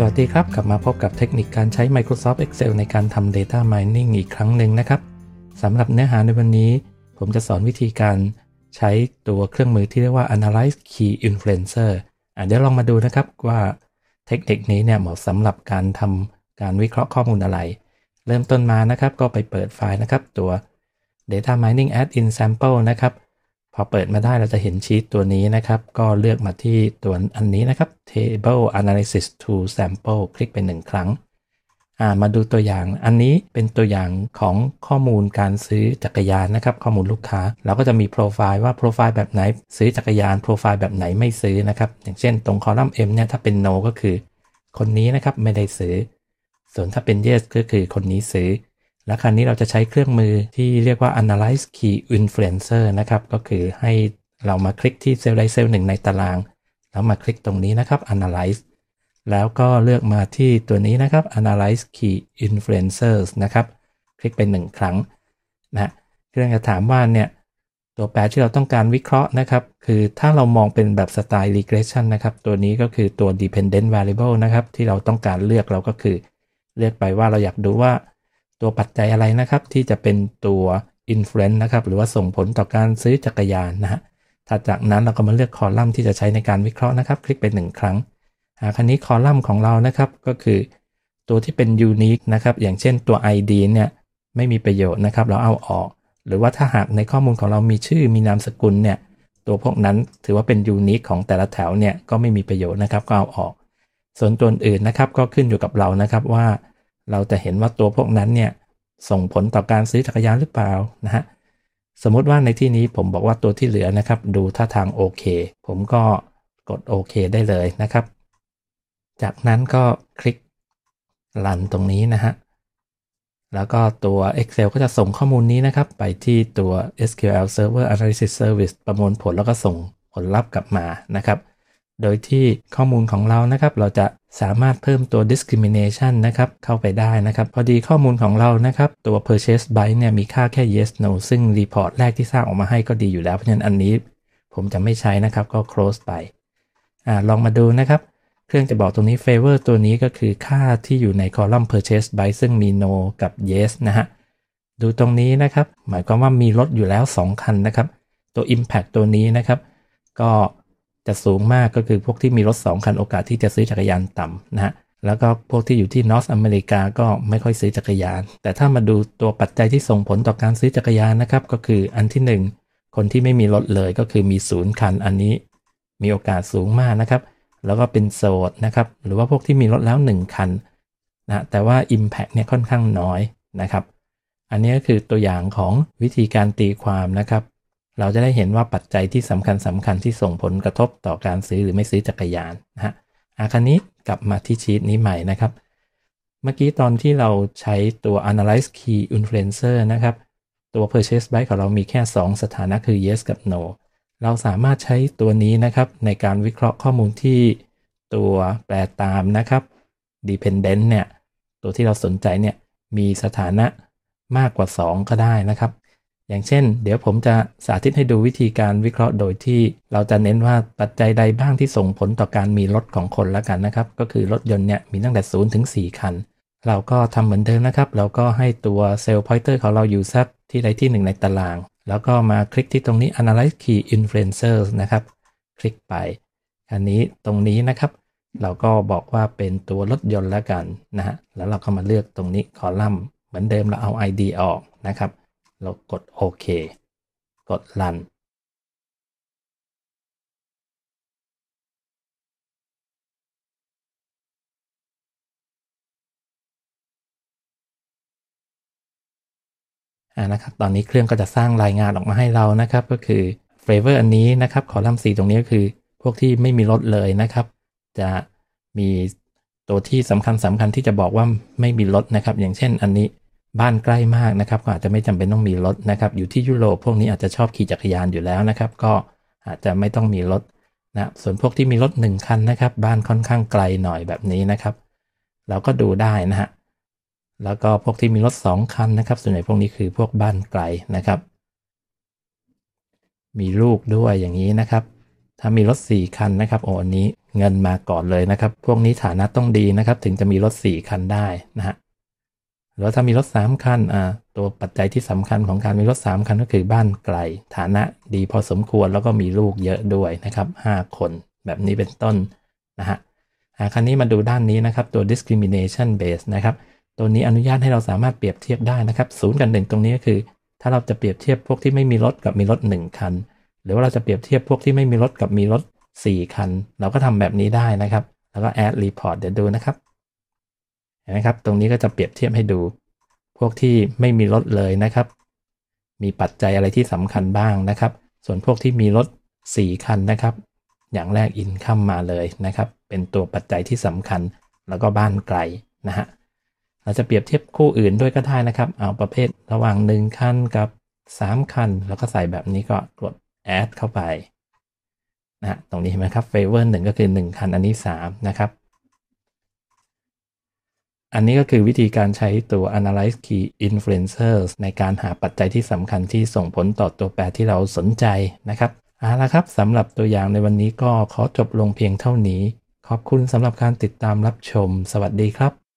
สวัสดีครับ กลับมาพบกับเทคนิคการใช้ Microsoft Excel ในการทำ Data Mining อีกครั้งหนึ่งนะครับสำหรับเนื้อหาในวันนี้ ผมจะสอนวิธีการใช้ตัวเครื่องมือที่เรียกว่า Analyze Key Influencer เดี๋ยวลองมาดูนะครับว่าเทคนิคนี้เนี่ยเหมาะสำหรับการทำการวิเคราะห์ข้อมูลอะไร เริ่มต้นมานะครับ ก็ไปเปิดไฟล์นะครับ ตัว Data Mining Add-in Sample นะครับพอเปิดมาได้เราจะเห็นชีตตัวนี้นะครับก็เลือกมาที่ตัวอันนี้นะครับ table analysis to sample คลิกไปหนึ่งครั้ง มาดูตัวอย่างอันนี้เป็นตัวอย่างของข้อมูลการซื้อจักรยานนะครับ ข้อมูลลูกค้า เราก็จะมีโปรไฟล์ว่าโปรไฟล์แบบไหนซื้อจักรยาน โปรไฟล์แบบไหนไม่ซื้อนะครับอย่างเช่นตรงคอลัมน์ M เนี่ยถ้าเป็น no ก็คือ คนนี้นะครับไม่ได้ซื้อ ส่วนถ้าเป็น yes ก็คือคนนี้ซื้อและคราวนี้เราจะใช้เครื่องมือที่เรียกว่า analyze key influencer นะครับ ก็คือให้เรามาคลิกที่เซลล์ใดเซลล์หนึ่งในตารางแล้วมาคลิกตรงนี้นะครับ analyze แล้วก็เลือกมาที่ตัวนี้นะครับ analyze key influencers นะครับคลิกไปหนึ่งครั้งนะเครื่องจะถามว่าเนี่ยตัวแปรที่เราต้องการวิเคราะห์นะครับ คือถ้าเรามองเป็นแบบสไตล์ regression นะครับ ตัวนี้ก็คือตัว dependent variable นะครับ ที่เราต้องการเลือกเราก็คือเลือกไปว่าเราอยากดูว่าตัวปัจจัยอะไรนะครับ ที่จะเป็นตัว i n f l เ e นซ์นะครับหรือว่าส่งผลต่อการซื้อจักรยานนะฮะถ้าจากนั้นเราก็มาเลือกคอลัมน์ที่จะใช้ในการวิเคราะห์นะครับ คลิกไป 1 ครั้งหาคันนี้คอลัมน์ของเรานะครับก็คือตัวที่เป็นยูนิคนะครับอย่างเช่นตัว ID เนี่ย ไม่มีประโยชน์นะครับ เราเอาออก หรือว่าถ้าหากในข้อมูลของเรามีชื่อ มีนามสกุลเนี่ยตัวพวกนั้นถือว่าเป็นยูนิคของแต่ละแถวเนี่ยก็ไม่มีประโยชน์นะครับก็เอาออก ส่วนตัวอื่นนะครับก็ขึ้นอยู่กับเรานะครับว่าเราจะเห็นว่าตัวพวกนั้นเนี่ยส่งผลต่อการซื้อจักรยานหรือเปล่านะฮะสมมติว่าในที่นี้ผมบอกว่าตัวที่เหลือนะครับ ดูท่าทางโอเค ผมก็กดโอเคได้เลยนะครับ จากนั้นก็คลิกลันตรงนี้นะฮะแล้วก็ตัว Excel ก็จะส่งข้อมูลนี้นะครับ ไปที่ตัว SQL Server Analysis Service ประมวลผลแล้วก็ส่งผลลัพธ์กลับมานะครับโดยที่ข้อมูลของเรานะครับเราจะสามารถเพิ่มตัว discrimination นะครับเข้าไปได้นะครับ พอดีข้อมูลของเรานะครับตัว purchase by เนี่ยมีค่าแค่ yes no ซึ่ง report แรกที่สร้างออกมาให้ก็ดีอยู่แล้วเพราะฉะนั้นอันนี้ ผมจะไม่ใช้นะครับก็ close ไปอลองมาดูนะครับ เครื่องจะบอกตรงนี้ favor ตัวนี้ก็คือค่าที่อยู่ในคอลัมน์ purchase by ซึ่งมี no กับ yes นะฮะดูตรงนี้นะครับ หมายความว่ามีรถอยู่แล้ว 2 คันนะครับ ตัว impact ตัวนี้นะครับก็จะสูงมากก็คือพวกที่มีรถ 2 คันโอกาสที่จะซื้อจักรยานต่ำนะฮะแล้วก็พวกที่อยู่ที่นอสอเมริกาก็ไม่ค่อยซื้อจักรยาน แต่ถ้ามาดูตัวปัจจัยที่ส่งผลต่อการซื้อจักรยานนะครับ ก็คืออันที่ 1 คนที่ไม่มีรถเลยก็คือมีศูนย์คันอันนี้มีโอกาสสูงมากนะครับ แล้วก็เป็นโสดนะครับ หรือว่าพวกที่มีรถแล้ว 1 คันนะแต่ว่า Impact เนี่ยค่อนข้างน้อยนะครับ อันนี้ก็คือตัวอย่างของวิธีการตีความนะครับเราจะได้เห็นว่าปัจจัยที่สำคัญสำคัญที่ส่งผลกระทบต่อการซื้อหรือไม่ซื้อจักรยานนะฮะอาคันนี้กลับมาที่ชีตนี้ใหม่นะครับ เมื่อกี้ตอนที่เราใช้ตัว analyze key influencer นะครับ ตัว purchase by u ของเรามีแค่ 2 สถานะคือ yes กับ no เราสามารถใช้ตัวนี้นะครับในการวิเคราะห์ข้อมูลที่ตัวแปรตามนะครับ dependent เนี่ย ตัวที่เราสนใจเนี่ยมีสถานะมากกว่า 2 ก็ได้นะครับอย่างเช่น เดี๋ยวผมจะสาธิตให้ดูวิธีการวิเคราะห์โดยที่ เราจะเน้นว่าปัจจัยใดบ้างที่ส่งผลต่อการมีรถของคนละกันนะครับ ก็คือรถยนต์เนี่ยมีตั้งแต่0ถึง 4 คัน เราก็ทำเหมือนเดิมนะครับเราก็ให้ตัวเซลล์พอยเตอร์ของเราอยู่สักที่ใดที่หนึ่งในตาราง แล้วก็มาคลิกที่ตรงนี้ analyze key influencers นะครับ คลิกไปอันนี้ตรงนี้นะครับ เราก็บอกว่าเป็นตัวรถยนต์ละกันนะฮะแล้วเราก็มาเลือกตรงนี้คอลัมน์ เหมือนเดิมเราเอา ID ออกนะครับเรากดโอเค กดรัน อ่านะครับ ตอนนี้เครื่องก็จะสร้างรายงานออกมาให้เรานะครับ ก็คือเฟรเวอร์อันนี้นะครับ ขอลัมสีตรงนี้ก็คือพวกที่ไม่มีรถเลยนะครับ จะมีตัวที่สำคัญสำคัญที่จะบอกว่าไม่มีรถนะครับ อย่างเช่นอันนี้บ้านใกล้มากนะครับก็อาจจะไม่จำเป็นต้องมีรถนะครับ อยู่ที่ยุโรปพวกนี้อาจจะชอบขี่จักรยานอยู่แล้วนะครับ ก็อาจจะไม่ต้องมีรถนะส่วนพวกที่มีรถหนึ่งคันนะครับ บ้านค่อนข้างไกลหน่อยแบบนี้นะครับเราก็ดูได้นะฮะแล้วก็พวกที่มีรถ 2คันนะครับ ส่วนใหญ่พวกนี้คือพวกบ้านไกลนะครับ มีลูกด้วยอย่างนี้นะครับ ถ้ามีรถ 4คันนะครับโอ้อันนี้เงินมาก่อนเลยนะครับ พวกนี้ฐานะต้องดีนะครับ ถึงจะมีรถ4คันได้นะฮะเราถ้ามีรถ3คันอ่าตัวปัจจัยที่สำคัญของการมีรถ3คันก็คือบ้านไกล ฐานะดีพอสมควรแล้วก็มีลูกเยอะด้วยนะครับ 5 คนแบบนี้เป็นต้นนะฮะคาาันี้มาดูด้านนี้นะครับตัว discrimination base นะครับตัวนี้อนุญาตให้เราสามารถเปรียบเทียบได้นะครับศูนย์กับหนึ่งตรงนี้ก็คือ ถ้าเราจะเปรียบเทียบพวกที่ไม่มีรถกับมีรถ1คัน หรือว่าเราจะเปรียบเทียบพวกที่ไม่มีรถกับมีรถ4คัน เราก็ทำแบบนี้ได้นะครับ แล้วก็ add report เดี๋ยวดูนะครับนะครับ ตรงนี้ก็จะเปรียบเทียบให้ดู พวกที่ไม่มีรถเลยนะครับ มีปัจจัยอะไรที่สำคัญบ้างนะครับ ส่วนพวกที่มีรถ4คันนะครับ อย่างแรกอินข้ามมาเลยนะครับ เป็นตัวปัจจัยที่สำคัญแล้วก็บ้านไกลนะฮะเราจะเปรียบเทียบคู่อื่นด้วยก็ได้นะครับเอาประเภทระหว่าง 1 คันกับ 3 คันแล้วก็ใส่แบบนี้ก็กดแอดเข้าไปนะตรงนี้เห็นไหมครับเฟ์หนึ่งก็คือ1คันอันนี้ 3 นะครับอันนี้ก็คือวิธีการใช้ตัว analyze key influencers ในการหาปัจจัยที่สำคัญที่ส่งผลต่อตัวแปรที่เราสนใจนะครับเอาละครับสำหรับตัวอย่างในวันนี้ก็ขอจบลงเพียงเท่านี้ ขอบคุณสำหรับการติดตามรับชม สวัสดีครับ